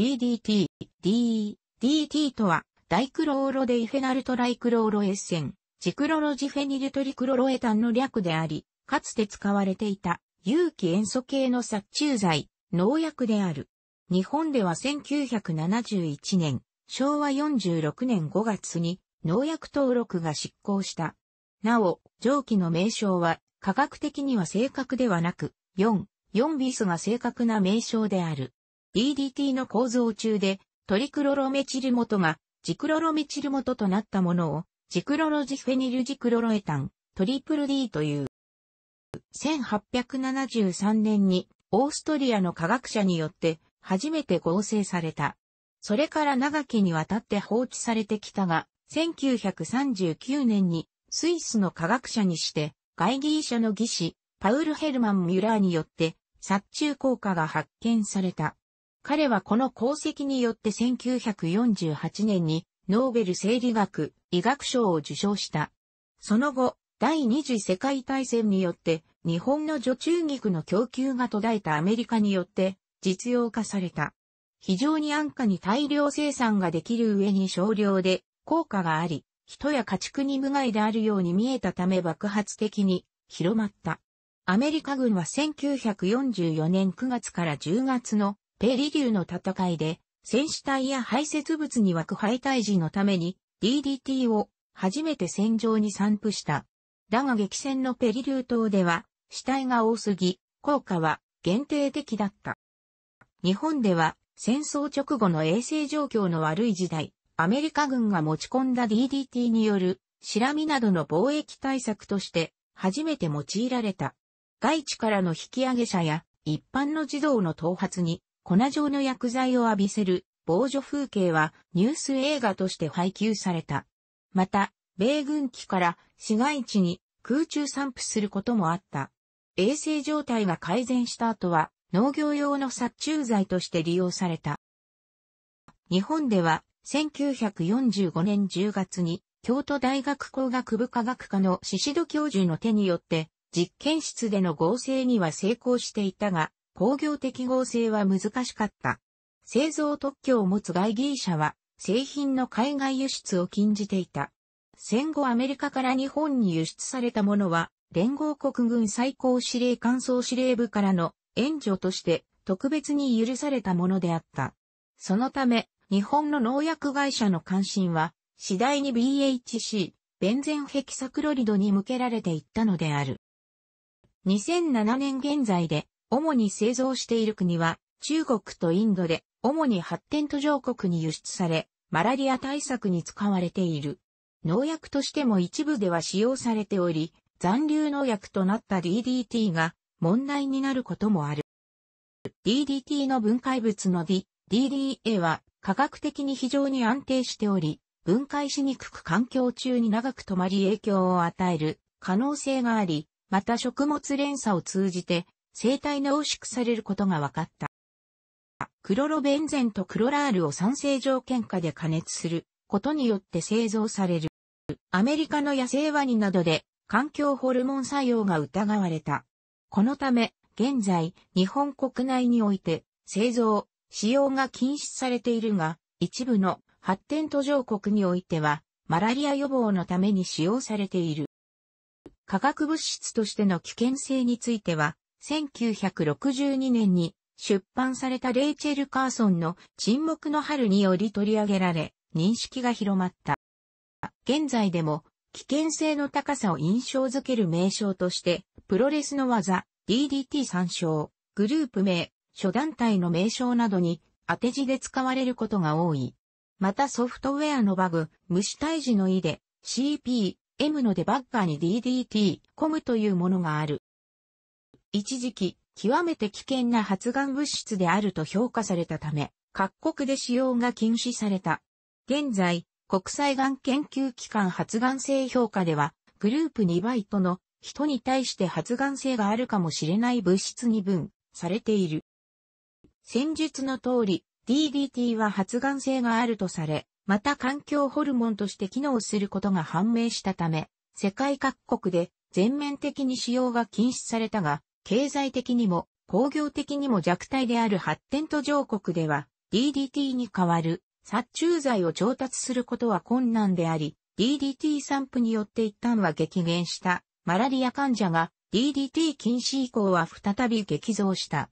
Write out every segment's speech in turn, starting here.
EDT、DE、DT とは、ダイクロオロデイフェナルトライクロオロエッセン、ジクロロジフェニルトリクロロエタンの略であり、かつて使われていた有機塩素系の殺虫剤、農薬である。日本では1971年、昭和46年5月に農薬登録が執行した。なお、上記の名称は科学的には正確ではなく、4、4ビスが正確な名称である。DDT の構造中でトリクロロメチル元がジクロロメチル元となったものをジクロロジフェニルジクロロエタントリプル D という。1873年にオーストリアの科学者によって初めて合成された。それから長きにわたって放置されてきたが、1939年にスイスの科学者にして外技医者の技師パウル・ヘルマン・ミュラーによって殺虫効果が発見された。彼はこの功績によって1948年にノーベル生理学医学賞を受賞した。その後、第二次世界大戦によって日本の女中菊の供給が途絶えたアメリカによって実用化された。非常に安価に大量生産ができる上に少量で効果があり、人や家畜に無害であるように見えたため爆発的に広まった。アメリカ軍は1944年9月から10月のペリリューの戦いで、戦死体や排泄物に湧く敗退時のために DDT を初めて戦場に散布した。だが激戦のペリリュー島では死体が多すぎ、効果は限定的だった。日本では戦争直後の衛生状況の悪い時代、アメリカ軍が持ち込んだ DDT によるシラミなどの貿易対策として初めて用いられた。外地からの引き上げ者や一般の児童の頭髪に粉状の薬剤を浴びせる防除風景はニュース映画として配給された。また、米軍機から市街地に空中散布することもあった。衛生状態が改善した後は農業用の殺虫剤として利用された。日本では1945年10月に京都大学工学部科学科の宍戸教授の手によって実験室での合成には成功していたが、工業適合性は難しかった。製造特許を持つ外ギー社は製品の海外輸出を禁じていた。戦後アメリカから日本に輸出されたものは連合国軍最高司令官総司令部からの援助として特別に許されたものであった。そのため、日本の農薬会社の関心は次第に BHC、ベンゼンヘキサクロリドに向けられていったのである。2007年現在で主に製造している国は、中国とインドで、主に発展途上国に輸出され、マラリア対策に使われている。農薬としても一部では使用されており、残留農薬となった DDT が問題になることもある。DDT の分解物の D、DDA は科学的に非常に安定しており、分解しにくく環境中に長く止まり影響を与える可能性があり、また食物連鎖を通じて生体濃縮されることが分かった。クロロベンゼンとクロラールを酸性条件下で加熱することによって製造される。アメリカの野生ワニなどで環境ホルモン作用が疑われた。このため、現在、日本国内において、製造、使用が禁止されているが、一部の発展途上国においては、マラリア予防のために使用されている。化学物質としての危険性については、1962年に出版されたレイチェル・カーソンの沈黙の春により取り上げられ、認識が広まった。現在でも危険性の高さを印象づける名称として、プロレスの技、DDT 参照、グループ名、諸団体の名称などに当て字で使われることが多い。またソフトウェアのバグ、虫退治の意で、CP、M のデバッガーに DDT、コムというものがある。一時期、極めて危険な発がん物質であると評価されたため、各国で使用が禁止された。現在、国際がん研究機関発がん性評価では、グループ2バイトの人に対して発がん性があるかもしれない物質に分されている。戦術の通り、DDT は発がん性があるとされ、また環境ホルモンとして機能することが判明したため、世界各国で全面的に使用が禁止されたが、経済的にも工業的にも弱体である発展途上国では DDT に代わる殺虫剤を調達することは困難であり、DDT 散布によって一旦は激減したマラリア患者が DDT 禁止以降は再び激増した。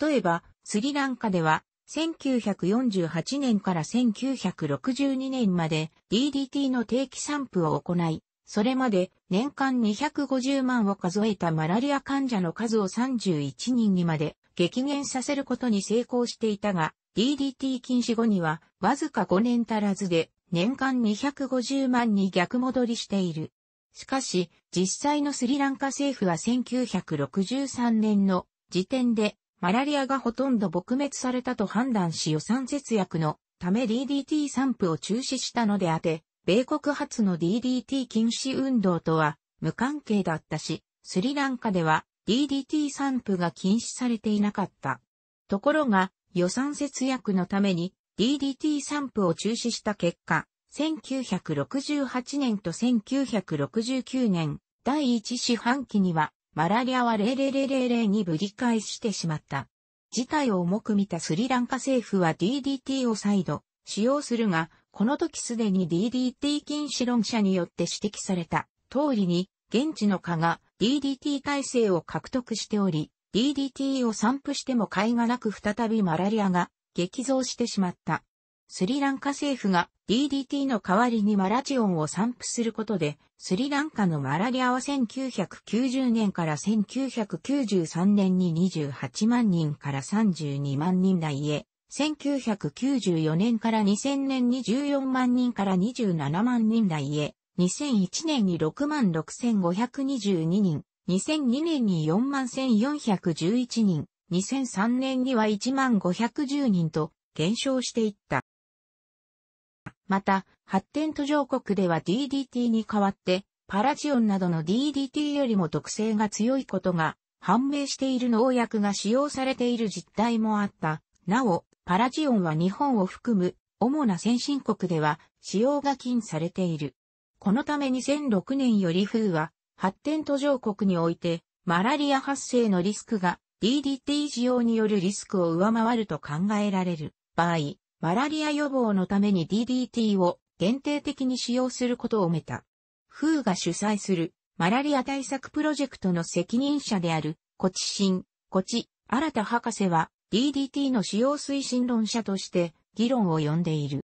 例えば、スリランカでは1948年から1962年まで DDT の定期散布を行い、それまで年間250万を数えたマラリア患者の数を31人にまで激減させることに成功していたが、DDT 禁止後にはわずか5年足らずで年間250万に逆戻りしている。しかし、実際のスリランカ政府は1963年の時点でマラリアがほとんど撲滅されたと判断し予算節約のため DDT 散布を中止したのであって、米国発の DDT 禁止運動とは無関係だったし、スリランカでは DDT 散布が禁止されていなかった。ところが、予算節約のために DDT 散布を中止した結果、1968年と1969年、第1四半期には、マラリアは00000にぶり返してしまった。事態を重く見たスリランカ政府は DDT を再度使用するが、この時すでに DDT 禁止論者によって指摘された通りに、現地の蚊が DDT 体制を獲得しており、DDT を散布しても貝がなく再びマラリアが激増してしまった。スリランカ政府が DDT の代わりにマラチオンを散布することで、スリランカのマラリアは1990年から1993年に28万人から32万人台へ1994年から2000年に14万人から27万人台へ、2001年に6万6522人、2002年に4万1411人、2003年には1万510人と減少していった。また、発展途上国では DDT に代わって、パラチオンなどの DDT よりも毒性が強いことが判明している農薬が使用されている実態もあった。なお、パラジオンは日本を含む主な先進国では使用が禁されている。このため2006年より WHO は発展途上国においてマラリア発生のリスクが DDT 使用によるリスクを上回ると考えられる場合、マラリア予防のために DDT を限定的に使用することをめた。WHO が主催するマラリア対策プロジェクトの責任者であるコチシン、コチ、新田博士は DDT の使用推進論者として議論を呼んでいる。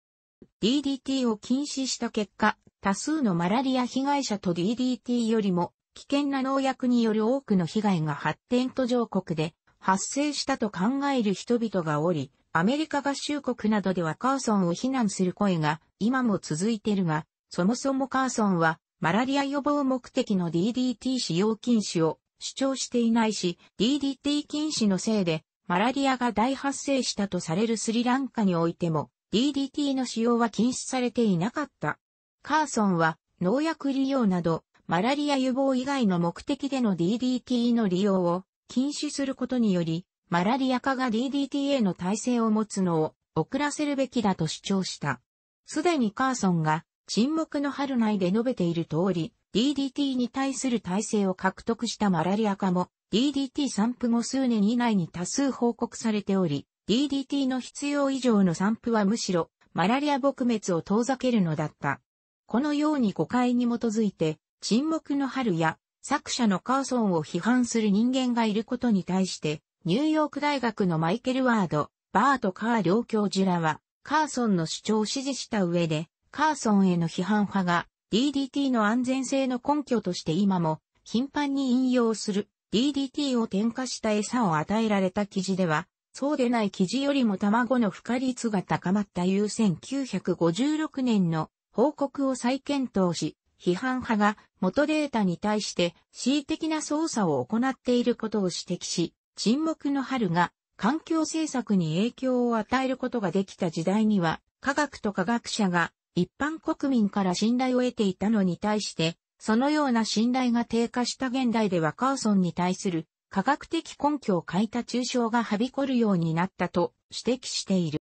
DDT を禁止した結果、多数のマラリア被害者と DDT よりも危険な農薬による多くの被害が発展途上国で発生したと考える人々がおり、アメリカ合衆国などではカーソンを非難する声が今も続いているが、そもそもカーソンはマラリア予防目的の DDT 使用禁止を主張していないし、DDT 禁止のせいでマラリアが大発生したとされるスリランカにおいても DDT の使用は禁止されていなかった。カーソンは農薬利用などマラリア予防以外の目的での DDT の利用を禁止することによりマラリア化が DDT への耐性を持つのを遅らせるべきだと主張した。すでにカーソンが沈黙の春内で述べている通り、DDT に対する耐性を獲得したマラリア化も DDT 散布後数年以内に多数報告されており、DDT の必要以上の散布はむしろマラリア撲滅を遠ざけるのだった。このように誤解に基づいて、沈黙の春や作者のカーソンを批判する人間がいることに対して、ニューヨーク大学のマイケル・ワード、バート・カー両教授らは、カーソンの主張を支持した上で、カーソンへの批判派が DDT の安全性の根拠として今も頻繁に引用する DDT を添加した餌を与えられた記事では、そうでない記事よりも卵の孵化率が高まった有1956年の報告を再検討し、批判派が元データに対して恣意的な操作を行っていることを指摘し、沈黙の春が環境政策に影響を与えることができた時代には、科学と科学者が一般国民から信頼を得ていたのに対して、そのような信頼が低下した現代ではカーソンに対する科学的根拠を欠いた抽象がはびこるようになったと指摘している。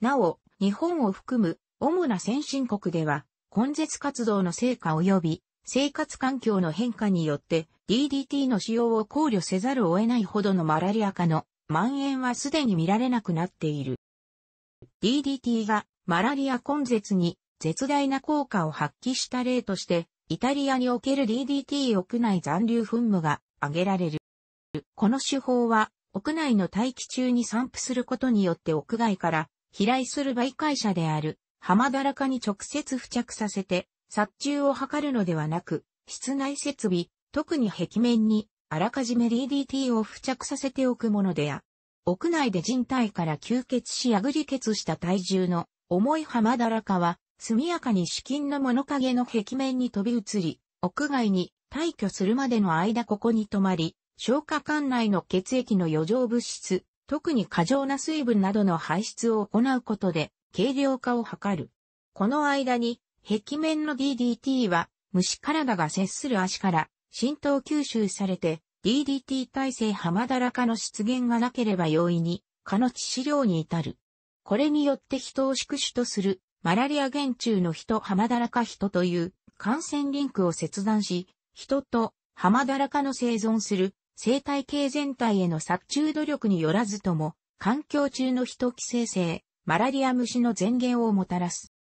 なお、日本を含む主な先進国では、根絶活動の成果及び生活環境の変化によって DDT の使用を考慮せざるを得ないほどのマラリア化の蔓延はすでに見られなくなっている。DDT がマラリア根絶に絶大な効果を発揮した例として、イタリアにおける DDT 屋内残留噴霧が挙げられる。この手法は、屋内の大気中に散布することによって屋外から飛来する媒介者である、浜だらかに直接付着させて、殺虫を図るのではなく、室内設備、特に壁面に、あらかじめ DDT を付着させておくものでや、屋内で人体から吸血しあぐり血した体重の重い浜だらかは、速やかに資金の物陰の壁面に飛び移り、屋外に退去するまでの間ここに止まり、消化管内の血液の余剰物質、特に過剰な水分などの排出を行うことで、軽量化を図る。この間に、壁面の DDT は、虫体が接する足から浸透吸収されて、DDT 耐性浜だらかの出現がなければ容易に、蚊の致死量に至る。これによって人を宿主とする、マラリア原虫の人浜だらか人という感染リンクを切断し、人と浜だらかの生存する生態系全体への殺虫努力によらずとも、環境中の人寄生性、マラリア虫の前言をもたらす。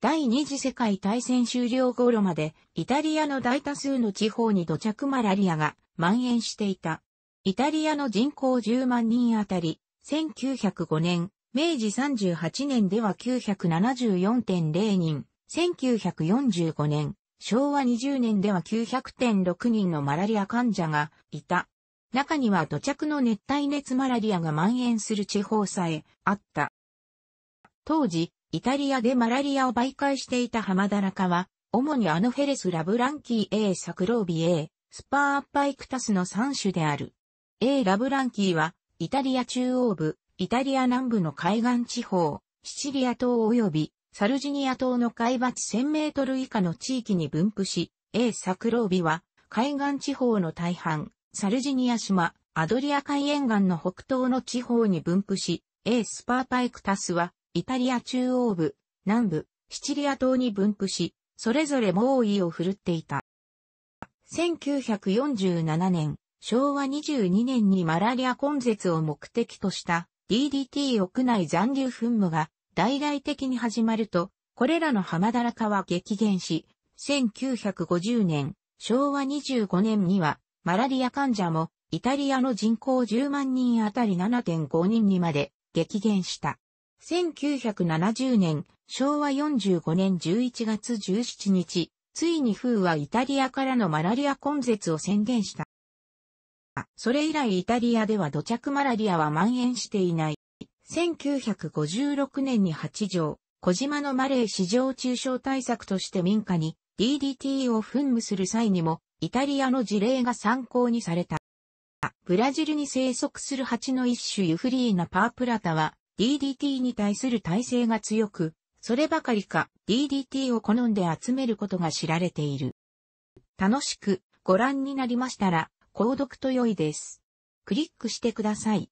第二次世界大戦終了頃まで、イタリアの大多数の地方に土着マラリアが蔓延していた。イタリアの人口10万人あたり、1905年、明治38年では974.0人、1945年、昭和20年では900.6人のマラリア患者がいた。中には土着の熱帯熱マラリアが蔓延する地方さえあった。当時、イタリアでマラリアを媒介していたハマダラカは、主にアノフェレス・ラブランキー A・ サクロービ A、スパー・アッパイクタスの3種である。A・ ラブランキーは、イタリア中央部、イタリア南部の海岸地方、シチリア島及びサルジニア島の海抜1000メートル以下の地域に分布し、A サクロービは海岸地方の大半、サルジニア島、アドリア海沿岸の北東の地方に分布し、A スパーパイクタスはイタリア中央部、南部、シチリア島に分布し、それぞれ猛威を振るっていた。1947年、昭和22年にマラリア根絶を目的とした DDT 屋内残留噴霧が大々的に始まると、これらの浜だらかは激減し、1950年、昭和25年には、マラリア患者も、イタリアの人口10万人あたり7.5人にまで激減した。1970年、昭和45年11月17日、ついに風はイタリアからのマラリア根絶を宣言した。それ以来イタリアでは土着マラリアは蔓延していない。1956年に8条、小島のマレー市場中小対策として民家に DDT を噴霧する際にも、イタリアの事例が参考にされた。ブラジルに生息する蜂の一種ユフリーナパープラタは DDT に対する耐性が強く、そればかりか DDT を好んで集めることが知られている。楽しくご覧になりましたら、購読と良いです。クリックしてください。